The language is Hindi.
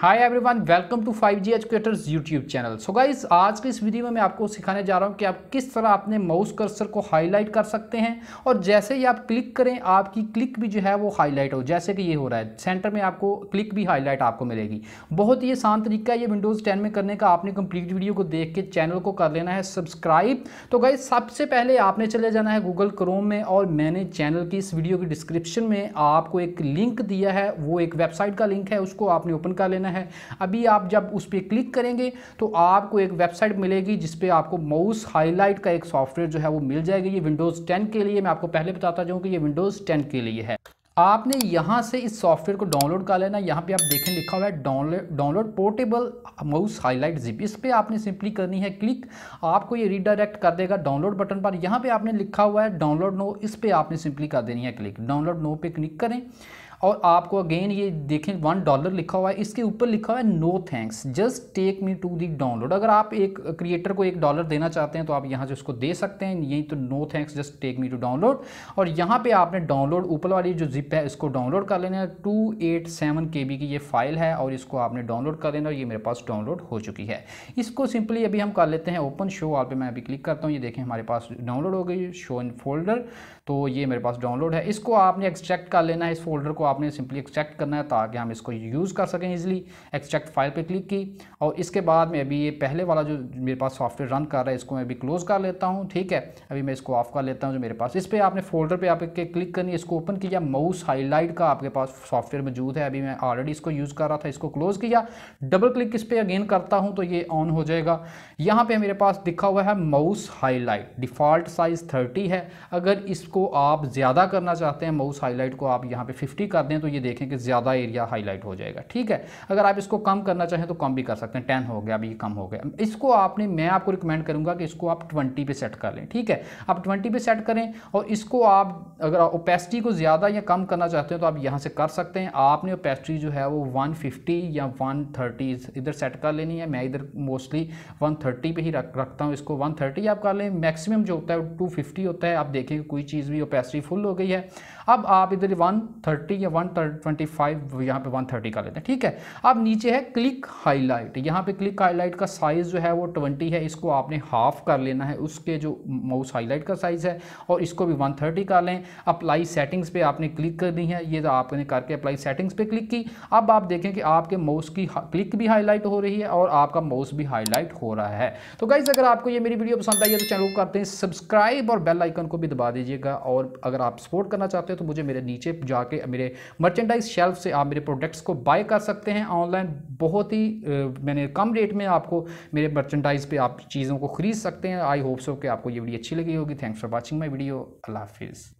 hi everyone welcome to 5G educators YouTube channel so guys आज के इस वीडियो में मैं आपको सिखाने जा रहा हूँ कि आप किस तरह अपने माउस कर्सर को हाईलाइट कर सकते हैं और जैसे ही आप क्लिक करें आपकी क्लिक भी जो है वो हाईलाइट हो जैसे कि ये हो रहा है सेंटर में आपको क्लिक भी हाईलाइट आपको मिलेगी बहुत ही आसान तरीका है ये विंडोज़ टेन में करने का आपने कम्प्लीट वीडियो को देख के चैनल को कर लेना है सब्सक्राइब तो गाइज सबसे पहले आपने चले जाना है गूगल क्रोम में और मैंने चैनल की इस वीडियो की डिस्क्रिप्शन में आपको एक लिंक दिया है वो एक वेबसाइट का लिंक है उसको आपने ओपन कर लेना करना है अभी आप जब उस पर क्लिक करेंगे तो आपको एक वेबसाइट मिलेगी जिस पे आपको माउस हाईलाइट का एक सॉफ्टवेयर जो है वो मिल जाएगी ये विंडोज़ टेन के लिए मैं आपको पहले बताता जाऊँ कि ये विंडोज़ टेन के लिए है आपने यहाँ से इस सॉफ्टवेयर को डाउनलोड कर लेना यहाँ पे आप देखें लिखा हुआ है download download portable mouse highlight zip इस पर आपने सिंपली करनी है क्लिक आपको ये रीडायरेक्ट कर देगा डाउनलोड बटन पर यहाँ पे आपने लिखा हुआ है डाउनलोड नो इस पर आपने सिंपली कर देनी है क्लिक डाउनलोड नो पे क्लिक करें और आपको अगेन ये देखें वन डॉलर लिखा हुआ है इसके ऊपर लिखा हुआ है no thanks just take me to the download अगर आप एक क्रिएटर को एक डॉलर देना चाहते हैं तो आप यहाँ से उसको दे सकते हैं यही तो no thanks just take me to download और यहाँ पे आपने डाउनलोड ऊपर वाली जो जिप है इसको डाउनलोड कर लेना है two eight seven K B की ये फाइल है और इसको आपने डाउनलोड कर लेना और ये मेरे पास डाउनलोड हो चुकी है इसको सिंपली अभी हम कर लेते हैं ओपन शो ऑल पर मैं अभी क्लिक करता हूँ ये देखें हमारे पास डाउनलोड हो गई शो इन फोल्डर तो ये मेरे पास डाउनलोड है इसको आपने एक्सट्रैक्ट कर लेना है इस फोल्डर को आपने सिंपली एक्सट्रैक्ट करना है ताकि हम इसको यूज़ कर सकें ईजिली एक्सट्रैक्ट फाइल पर क्लिक की और इसके बाद में अभी ये पहले वाला जो मेरे पास सॉफ्टवेयर रन कर रहा है इसको मैं अभी क्लोज़ कर लेता हूँ ठीक है अभी मैं इसको ऑफ कर लेता हूँ जो मेरे पास इस पर आपने फोल्डर पर आपके क्लिक करनी है इसको ओपन किया माउस हाईलाइट का आपके पास सॉफ्टवेयर मौजूद है अभी मैं ऑलरेडी इसको यूज़ कर रहा था इसको क्लोज़ किया डबल क्लिक इस पर अगेन करता हूँ तो ये ऑन हो जाएगा यहाँ पर मेरे पास दिखा हुआ है mouse highlight default size thirty है अगर इसको आप ज़्यादा करना चाहते हैं माउस हाईलाइट को आप यहाँ पर फिफ्टी कर दें तो ये देखें कि ज़्यादा एरिया हाईलाइट हो जाएगा ठीक है अगर आप इसको कम करना चाहें तो कम भी कर सकते हैं टेन हो गया अभी कम हो गया इसको आपने मैं आपको रिकमेंड करूँगा कि इसको आप ट्वेंटी पे सेट कर लें ठीक है आप ट्वेंटी पे सेट करें और इसको आप अगर ओपेसिटी को ज़्यादा या कम करना चाहते हैं तो आप यहाँ से कर सकते हैं आपने ओपेसिटी जो है वो वन या वन इधर सेट कर लेनी है मैं इधर मोस्टली वन पे ही रख रखता हूँ इसको वन आप कर लें मैक्सिमम जो होता है टू होता है आप देखें कोई चीज़ भी ओपेसिटी फुल हो गई है अब आप इधर वन थर्टी या या वन ट्वेंटी फाइव यहाँ पर वन थर्टी का लेते हैं ठीक है अब नीचे है क्लिक हाईलाइट यहाँ पे क्लिक हाईलाइट का साइज़ जो है वो ट्वेंटी है इसको आपने हाफ कर लेना है उसके जो माउस हाईलाइट का साइज़ है और इसको भी वन थर्टी कर लें अप्लाई सेटिंग्स पे आपने क्लिक करनी है ये तो आपने करके अप्लाई सेटिंग्स पे क्लिक की अब आप देखें कि आपके माउस की क्लिक भी हाईलाइट हो रही है और आपका माउस भी हाईलाइट हो रहा है तो गाइज़ अगर आपको ये मेरी वीडियो पसंद आई है तो चैनल को करते हैं सब्सक्राइब और बेल आइकन को भी दबा दीजिएगा और अगर आप सपोर्ट करना चाहते हो तो मुझे मेरे नीचे जाके मेरे मर्चेंडाइज शेल्फ से आप मेरे प्रोडक्ट्स को बाय कर सकते हैं ऑनलाइन बहुत ही मैंने कम रेट में आपको मेरे मर्चेंडाइज पे आप चीज़ों को खरीद सकते हैं आई होप सो कि आपको ये वीडियो अच्छी लगी होगी thanks for watching my video अल्लाह हाफिज़